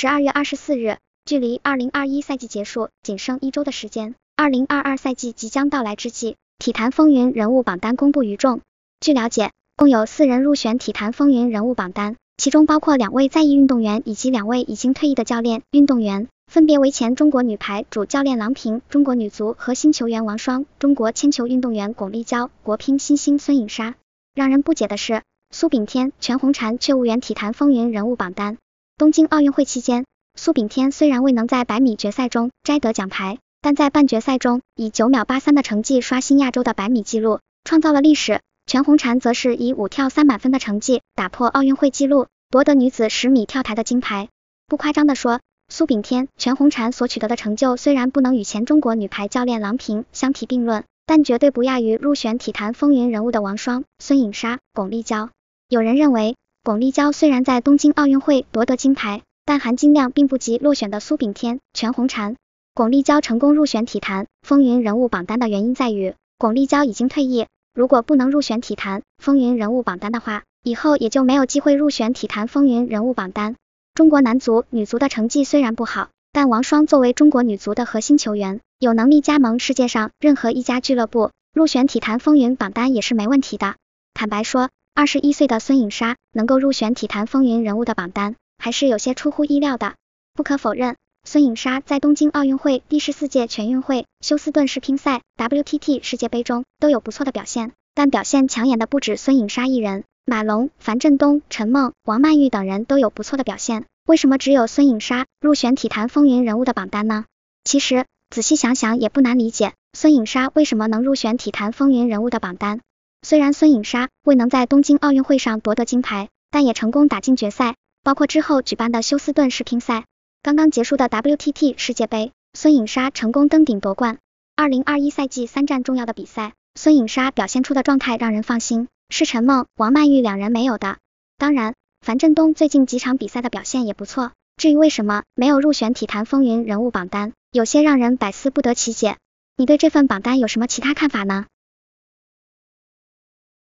十二月二十四日，距离二零二一赛季结束仅剩一周的时间，二零二二赛季即将到来之际，体坛风云人物榜单公布于众。据了解，共有四人入选体坛风云人物榜单，其中包括两位在役运动员以及两位已经退役的教练、运动员，分别为前中国女排主教练郎平、中国女足核心球员王霜、中国铅球运动员巩立姣、国乒新星孙颖莎。让人不解的是，苏炳添、全红婵却无缘体坛风云人物榜单。东京奥运会期间，苏炳添虽然未能在百米决赛中摘得奖牌，但在半决赛中以九秒八三的成绩刷新亚洲的百米纪录，创造了历史。全红婵则是以五跳三满分的成绩打破奥运会纪录，夺得女子十米跳台的金牌。不夸张地说，苏炳添、全红婵所取得的成就虽然不能与前中国女排教练郎平相提并论，但绝对不亚于入选体坛风云人物的王霜、孙颖莎、巩立姣。有人认为。巩立姣虽然在东京奥运会夺得金牌，但含金量并不及落选的苏炳添、全红婵。巩立姣成功入选体坛风云人物榜单的原因在于，巩立姣已经退役，如果不能入选体坛风云人物榜单的话，以后也就没有机会入选体坛风云人物榜单。中国男足、女足的成绩虽然不好，但王霜作为中国女足的核心球员，有能力加盟世界上任何一家俱乐部，入选体坛风云榜单也是没问题的。坦白说。二十一岁的孙颖莎能够入选体坛风云人物的榜单，还是有些出乎意料的。不可否认，孙颖莎在东京奥运会、第十四届全运会、休斯顿世乒赛、WTT 世界杯中都有不错的表现。但表现抢眼的不止孙颖莎一人，马龙、樊振东、陈梦、王曼玉等人都有不错的表现。为什么只有孙颖莎入选体坛风云人物的榜单呢？其实仔细想想也不难理解，孙颖莎为什么能入选体坛风云人物的榜单。虽然孙颖莎未能在东京奥运会上夺得金牌，但也成功打进决赛。包括之后举办的休斯顿世乒赛，刚刚结束的 WTT 世界杯，孙颖莎成功登顶夺冠。二零二一赛季三战重要的比赛，孙颖莎表现出的状态让人放心，是陈梦、王曼玉两人没有的。当然，樊振东最近几场比赛的表现也不错。至于为什么没有入选体坛风云人物榜单，有些让人百思不得其解。你对这份榜单有什么其他看法呢？